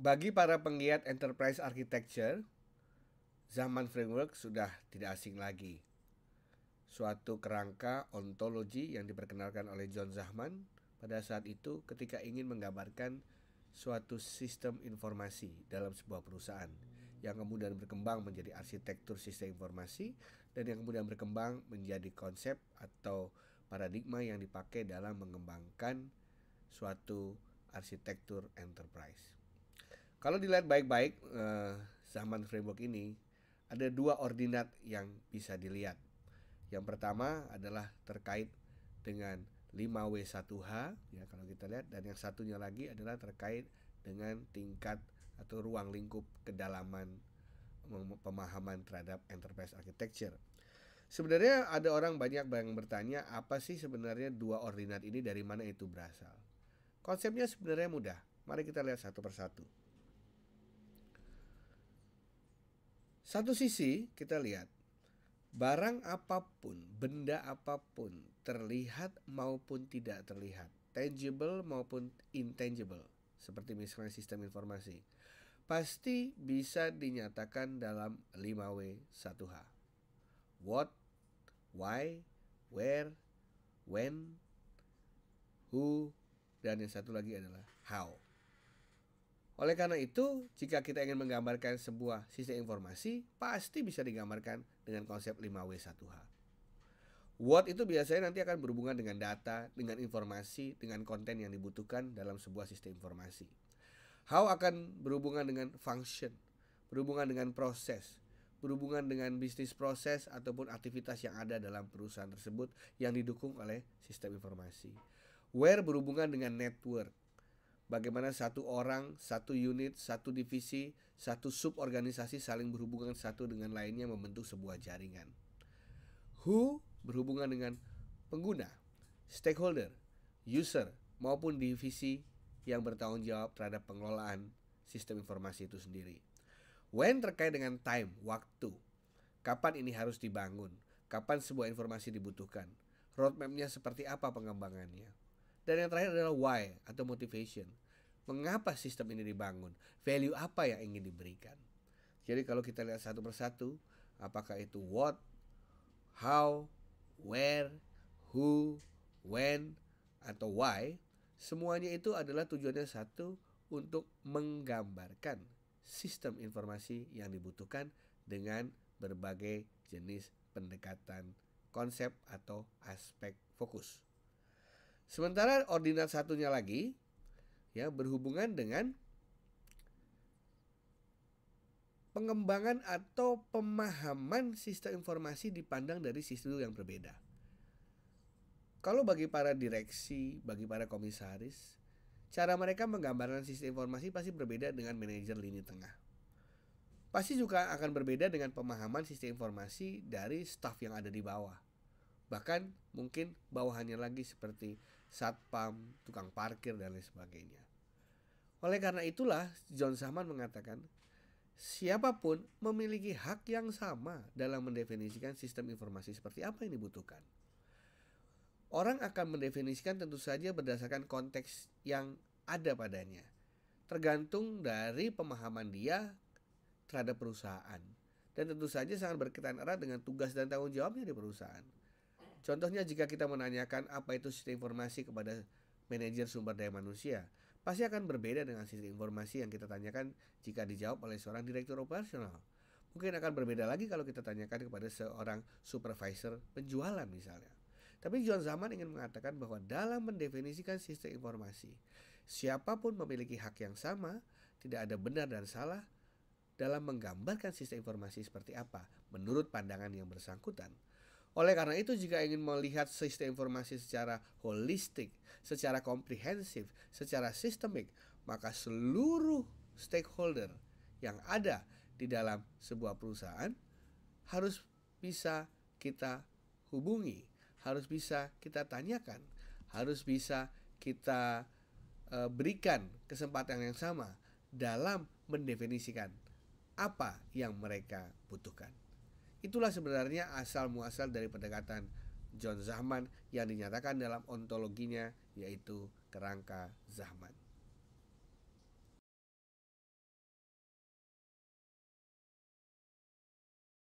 Bagi para penggiat enterprise architecture, zaman framework sudah tidak asing lagi. Suatu kerangka ontologi yang diperkenalkan oleh John Zahman pada saat itu ketika ingin menggambarkan suatu sistem informasi dalam sebuah perusahaan yang kemudian berkembang menjadi arsitektur sistem informasi dan yang kemudian berkembang menjadi konsep atau paradigma yang dipakai dalam mengembangkan suatu arsitektur enterprise. Kalau dilihat baik-baik eh, Zaman framework ini ada dua ordinat yang bisa dilihat. Yang pertama adalah terkait dengan 5W1H ya kalau kita lihat dan yang satunya lagi adalah terkait dengan tingkat atau ruang lingkup kedalaman pemahaman terhadap enterprise architecture. Sebenarnya ada orang banyak yang bertanya apa sih sebenarnya dua ordinat ini dari mana itu berasal. Konsepnya sebenarnya mudah. Mari kita lihat satu persatu. Satu sisi kita lihat barang apapun, benda apapun, terlihat maupun tidak terlihat, tangible maupun intangible, seperti misalnya sistem informasi, pasti bisa dinyatakan dalam 5W 1H. What, why, where, when, who, dan yang satu lagi adalah how. Oleh karena itu, jika kita ingin menggambarkan sebuah sistem informasi, pasti bisa digambarkan dengan konsep 5W1H. What itu biasanya nanti akan berhubungan dengan data, dengan informasi, dengan konten yang dibutuhkan dalam sebuah sistem informasi. How akan berhubungan dengan function, berhubungan dengan proses, berhubungan dengan bisnis proses ataupun aktivitas yang ada dalam perusahaan tersebut yang didukung oleh sistem informasi. Where berhubungan dengan network, bagaimana satu orang, satu unit, satu divisi, satu suborganisasi saling berhubungan satu dengan lainnya membentuk sebuah jaringan. Who berhubungan dengan pengguna, stakeholder, user, maupun divisi yang bertanggung jawab terhadap pengelolaan sistem informasi itu sendiri. When terkait dengan time, waktu, kapan ini harus dibangun, kapan sebuah informasi dibutuhkan, roadmapnya seperti apa pengembangannya. Dan yang terakhir adalah why atau motivation. Mengapa sistem ini dibangun? Value apa yang ingin diberikan? Jadi kalau kita lihat satu persatu, apakah itu what, how, where, who, when, atau why, semuanya itu adalah tujuannya satu untuk menggambarkan sistem informasi yang dibutuhkan dengan berbagai jenis pendekatan konsep atau aspek fokus. Sementara ordinat satunya lagi ya berhubungan dengan pengembangan atau pemahaman sistem informasi dipandang dari sisi yang berbeda. Kalau bagi para direksi, bagi para komisaris, cara mereka menggambarkan sistem informasi pasti berbeda dengan manajer lini tengah. Pasti juga akan berbeda dengan pemahaman sistem informasi dari staf yang ada di bawah. Bahkan mungkin bawahannya lagi seperti satpam, tukang parkir, dan lain sebagainya. Oleh karena itulah, John Saman mengatakan, siapapun memiliki hak yang sama dalam mendefinisikan sistem informasi seperti apa yang dibutuhkan. Orang akan mendefinisikan tentu saja berdasarkan konteks yang ada padanya, tergantung dari pemahaman dia terhadap perusahaan. Dan tentu saja sangat berkaitan erat dengan tugas dan tanggung jawabnya di perusahaan. Contohnya jika kita menanyakan apa itu sistem informasi kepada manajer sumber daya manusia, pasti akan berbeda dengan sistem informasi yang kita tanyakan jika dijawab oleh seorang direktur operasional. Mungkin akan berbeda lagi kalau kita tanyakan kepada seorang supervisor penjualan misalnya. Tapi John Zaman ingin mengatakan bahwa dalam mendefinisikan sistem informasi, siapapun memiliki hak yang sama, tidak ada benar dan salah dalam menggambarkan sistem informasi seperti apa menurut pandangan yang bersangkutan. Oleh karena itu, jika ingin melihat sistem informasi secara holistik, secara komprehensif, secara sistemik, maka seluruh stakeholder yang ada di dalam sebuah perusahaan harus bisa kita hubungi, harus bisa kita tanyakan, harus bisa kita e, berikan kesempatan yang sama dalam mendefinisikan apa yang mereka butuhkan. Itulah sebenarnya asal muasal dari pendekatan John Zahman yang dinyatakan dalam ontologinya yaitu kerangka Zahman.